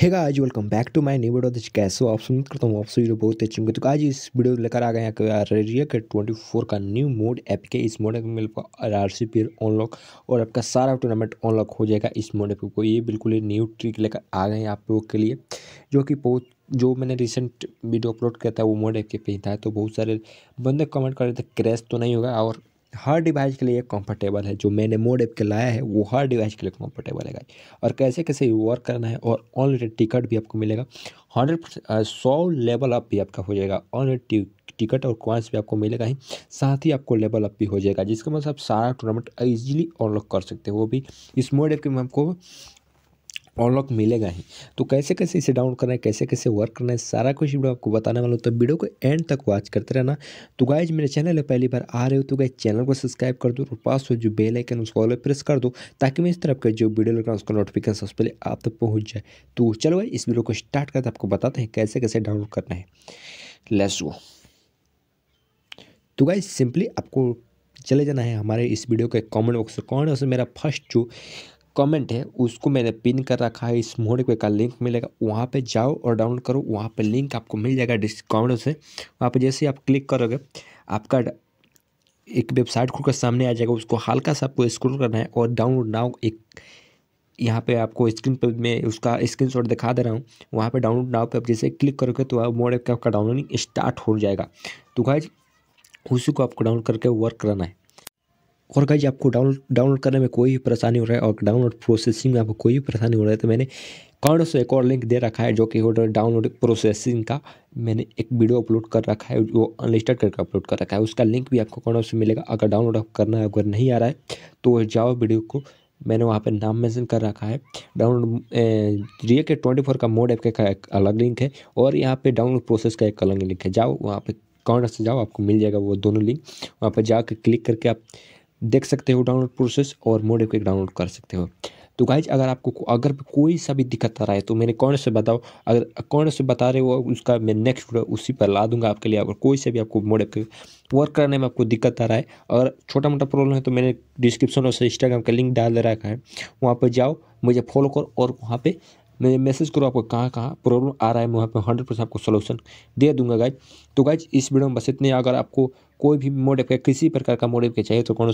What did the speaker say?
हेगा आज welcome back to my new video this कैसे हो आप सुन करता हूँ आप सभी लोग बहुत अच्छे होंगे तो आज इस वीडियो लेकर आ गए हैं रेडिया के फोर का न्यू मोड ऐप के इस मोड में R R C P unlock और आपका सारा टूर्नामेंट ऑनलॉक हो जाएगा इस मोड ऐप को ये बिल्कुल ही न्यू ट्रिक लेकर आ गए हैं आप लोगों के लिए जो कि बहुत जो मैंने रिसेंट वीडियो अपलोड किया था वो मोड ऐप के पे ही था तो बहुत सारे बंदे कमेंट कर रहे थे क्रैश तो नहीं होगा और हर डिवाइस के लिए कंफर्टेबल है जो मैंने मोड ऐप के लाया है वो हर डिवाइस के लिए कंफर्टेबल है गाइस और कैसे कैसे वर्क करना है और ऑनलाइन टिकट भी आपको मिलेगा हंड्रेड सौ लेवल अप भी आपका हो जाएगा ऑनलाइन टिकट और क्वाइंस भी आपको मिलेगा ही साथ ही आपको लेवल अप भी हो जाएगा जिसके मतलब आप सारा टूर्नामेंट ईजिली अनलॉक कर सकते हो वो भी इस मोड ऐप के में आपको अनलॉक मिलेगा ही तो कैसे कैसे इसे डाउन करना है कैसे कैसे वर्क करना है सारा कुछ वीडियो आपको बताने वाला हूँ तो वीडियो को एंड तक वॉच करते रहना तो गाइज मेरे चैनल पर पहली बार आ रहे हो तो गाइज चैनल को सब्सक्राइब कर दो और पास हो जो बेल आइकन उसको ऑल प्रेस कर दो ताकि मैं इस तरफ का जो वीडियो लग रहा उसका नोटिफिकेशन सबसे पहले आप तक पहुँच जाए तो चलो भाई इस वीडियो को स्टार्ट करते आपको बताते हैं कैसे कैसे डाउनलोड करना है लेट्स गो तो गाइज सिंपली आपको चले जाना है हमारे इस वीडियो के कमेंट बॉक्स में कौन है उसमें मेरा फर्स्ट जो कमेंट है उसको मैंने पिन कर रखा है इस मोड पे का लिंक मिलेगा वहाँ पे जाओ और डाउनलोड करो वहाँ पे लिंक आपको मिल जाएगा डिस्काउंट से वहाँ पे जैसे आप क्लिक करोगे आपका एक वेबसाइट खुलकर सामने आ जाएगा उसको हल्का सा आपको स्क्रोल करना है और डाउनलोड नाउ एक यहाँ पे आपको स्क्रीन पर मैं उसका शॉट दिखा दे रहा हूँ वहाँ पर डाउनलोड नाउ पर आप जैसे क्लिक करोगे तो मोड का आपका डाउनलोडिंग स्टार्ट हो जाएगा तो भाई उसी को आपको डाउनलोड करके वर्क कराना है और गाइज आपको डाउनलोड डाउनलोड करने में कोई भी परेशानी हो रहा है और डाउनलोड प्रोसेसिंग में आपको कोई भी परेशानी हो रहा है तो मैंने कार्ड से एक और लिंक दे रखा है जो कि डाउनलोड प्रोसेसिंग का मैंने एक वीडियो अपलोड कर रखा है वो अनलिस्टेड करके अपलोड कर रखा है उसका लिंक भी आपको कार्ड से मिलेगा अगर डाउनलोड करना है अगर नहीं आ रहा है तो जाओ वीडियो को मैंने वहाँ पर नाम मैंसन कर रखा है डाउनलोड रिए के ट्वेंटी फोर का मोड ऐप का एक अलग लिंक है और यहाँ पर डाउनलोड प्रोसेस का एक अलग लिंक है जाओ वहाँ पर कॉर्नर से जाओ आपको मिल जाएगा वो दोनों लिंक वहाँ पर जाकर क्लिक करके आप देख सकते हो डाउनलोड प्रोसेस और मोड को डाउनलोड कर सकते हो तो गाइज अगर आपको अगर कोई सा भी दिक्कत आ रहा है तो मैंने कौन से बताओ अगर कौन से बता रहे हो उसका मैं नेक्स्ट वीडियो उसी पर ला दूंगा आपके लिए अगर कोई से भी आपको मोड एप वर्क करने में आपको दिक्कत आ रहा है और छोटा मोटा प्रॉब्लम है तो मैंने डिस्क्रिप्शन और इंस्टाग्राम का लिंक डाल रखा है वहाँ पर जाओ मुझे फॉलो करो और वहाँ पर मैं मैसेज करूँ आपको कहाँ कहाँ प्रॉब्लम आ रहा है मैं वहाँ पर हंड्रेड परसेंट आपको सोल्यूशन दे दूंगा गाइज तो गाइज इस वीडियो में बस इतने अगर आपको कोई भी मोड एप का किसी प्रकार का मोड एप के चाहिए तो कौन